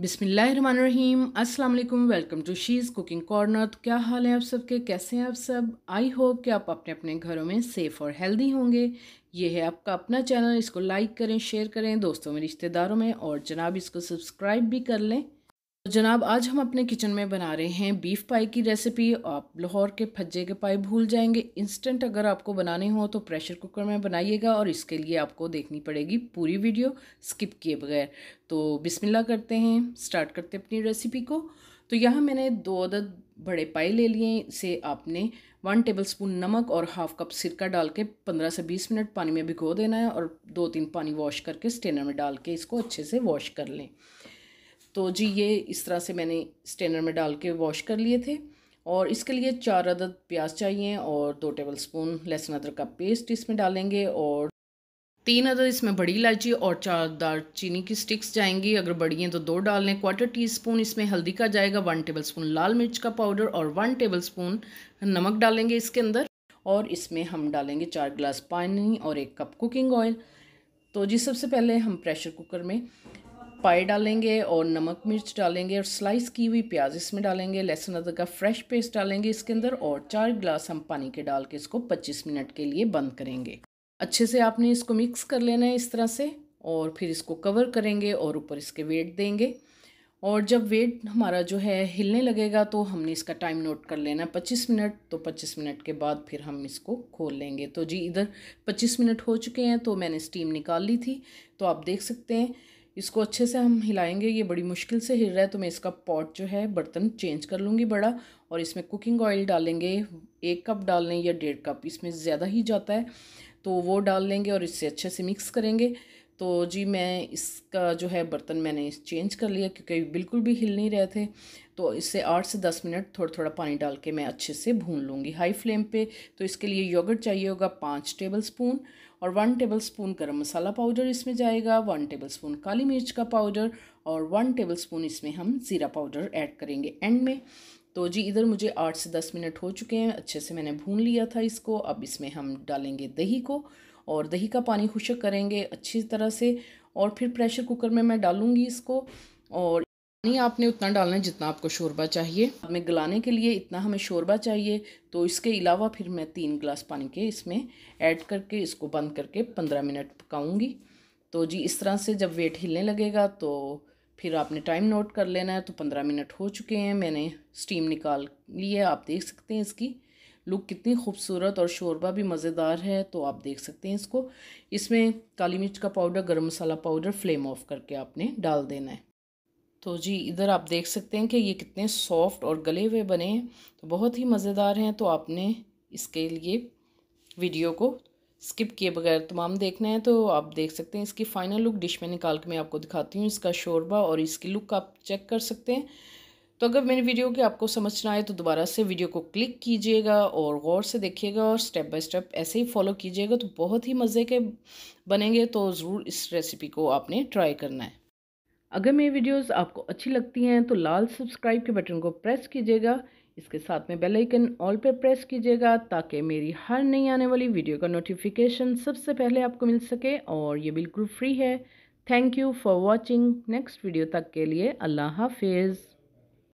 बिसमीम अस्सलाम welcome to she's cooking corner तो क्या हाल है आप सबके कैसे हैं आप सब आई होप कि आप अपने अपने घरों में सेफ़ और हेल्दी होंगे ये है आपका अपना चैनल इसको लाइक करें शेयर करें दोस्तों में रिश्तेदारों में और जनाब इसको सब्सक्राइब भी कर लें तो जनाब आज हम अपने किचन में बना रहे हैं बीफ पाई की रेसिपी आप लाहौर के फज्जे के पाए भूल जाएंगे इंस्टेंट अगर आपको बनाने हो तो प्रेशर कुकर में बनाइएगा और इसके लिए आपको देखनी पड़ेगी पूरी वीडियो स्किप किए बगैर तो बिस्मिल्लाह करते हैं स्टार्ट करते अपनी रेसिपी को तो यहाँ मैंने दो अदद बड़े पाए ले लिए इसे आपने वन टेबल स्पून नमक और हाफ कप सिरका डाल के पंद्रह से बीस मिनट पानी में भिगो देना है और दो तीन पानी वॉश करके स्टेनर में डाल के इसको अच्छे से वॉश कर लें तो जी ये इस तरह से मैंने स्टेनर में डाल के वॉश कर लिए थे और इसके लिए चार अदद प्याज चाहिए और दो टेबल स्पून लहसुन अदरक का पेस्ट इसमें डालेंगे और तीन अदर इसमें बड़ी इलायची और चार दार चीनी की स्टिक्स जाएंगी अगर बड़ी हैं तो दो डाल लें क्वार्टर टी स्पून इसमें हल्दी का जाएगा वन टेबल स्पून लाल मिर्च का पाउडर और वन टेबल स्पून नमक डालेंगे इसके अंदर और इसमें हम डालेंगे चार गिलास पानी और एक कप कुकिंग ऑयल तो जी सबसे पहले हम प्रेशर कुकर में पाए डालेंगे और नमक मिर्च डालेंगे और स्लाइस की हुई प्याज इसमें डालेंगे लहसुन अदरक का फ्रेश पेस्ट डालेंगे इसके अंदर और चार गिलास हम पानी के डाल के इसको 25 मिनट के लिए बंद करेंगे अच्छे से आपने इसको मिक्स कर लेना है इस तरह से और फिर इसको कवर करेंगे और ऊपर इसके वेट देंगे और जब वेट हमारा जो है हिलने लगेगा तो हमने इसका टाइम नोट कर लेना है पच्चीस मिनट तो पच्चीस मिनट के बाद फिर हम इसको खोल लेंगे तो जी इधर पच्चीस मिनट हो चुके हैं तो मैंने स्टीम निकाल ली थी तो आप देख सकते हैं इसको अच्छे से हम हिलाएंगे ये बड़ी मुश्किल से हिल रहा है तो मैं इसका पॉट जो है बर्तन चेंज कर लूँगी बड़ा और इसमें कुकिंग ऑयल डालेंगे एक कप डाल लें या डेढ़ कप इसमें ज़्यादा ही जाता है तो वो डाल लेंगे और इससे अच्छे से मिक्स करेंगे तो जी मैं इसका जो है बर्तन मैंने चेंज कर लिया क्योंकि बिल्कुल भी हिल नहीं रहे थे तो इससे आठ से दस मिनट थोड़ा थोड़ा पानी डाल के मैं अच्छे से भून लूँगी हाई फ्लेम पे तो इसके लिए योगर्ट चाहिए होगा पाँच टेबल स्पून और वन टेबल स्पून गर्म मसाला पाउडर इसमें जाएगा वन टेबल स्पून काली मिर्च का पाउडर और वन टेबल स्पून इसमें हम ज़ीरा पाउडर ऐड करेंगे एंड में तो जी इधर मुझे आठ से दस मिनट हो चुके हैं अच्छे से मैंने भून लिया था इसको अब इसमें हम डालेंगे दही को और दही का पानी खुशक करेंगे अच्छी तरह से और फिर प्रेशर कुकर में मैं डालूँगी इसको और पानी आपने उतना डालना है जितना आपको शोरबा चाहिए हमें गलाने के लिए इतना हमें शोरबा चाहिए तो इसके अलावा फिर मैं तीन गिलास पानी के इसमें ऐड करके इसको बंद करके पंद्रह मिनट पकाऊँगी तो जी इस तरह से जब वेट हिलने लगेगा तो फिर आपने टाइम नोट कर लेना है तो पंद्रह मिनट हो चुके हैं मैंने स्टीम निकाल ली है आप देख सकते हैं इसकी लुक कितनी खूबसूरत और शोरबा भी मज़ेदार है तो आप देख सकते हैं इसको इसमें काली मिर्च का पाउडर गरम मसाला पाउडर फ्लेम ऑफ करके आपने डाल देना है तो जी इधर आप देख सकते हैं कि ये कितने सॉफ्ट और गले हुए बने हैं तो बहुत ही मज़ेदार हैं तो आपने इसके लिए वीडियो को स्किप किए बगैर तमाम देखना है तो आप देख सकते हैं इसकी फ़ाइनल लुक डिश में निकाल के मैं आपको दिखाती हूँ इसका शोरबा और इसकी लुक आप चेक कर सकते हैं तो अगर मेरी वीडियो की आपको समझना आए तो दोबारा से वीडियो को क्लिक कीजिएगा और गौर से देखिएगा और स्टेप बाय स्टेप ऐसे ही फॉलो कीजिएगा तो बहुत ही मज़े के बनेंगे तो ज़रूर इस रेसिपी को आपने ट्राई करना है अगर मेरी वीडियोस आपको अच्छी लगती हैं तो लाल सब्सक्राइब के बटन को प्रेस कीजिएगा इसके साथ में बेल आइकन ऑल पर प्रेस कीजिएगा ताकि मेरी हर नई आने वाली वीडियो का नोटिफिकेशन सबसे पहले आपको मिल सके और ये बिल्कुल फ्री है thank you for watching next video तक के लिए अल्लाह हाफिज़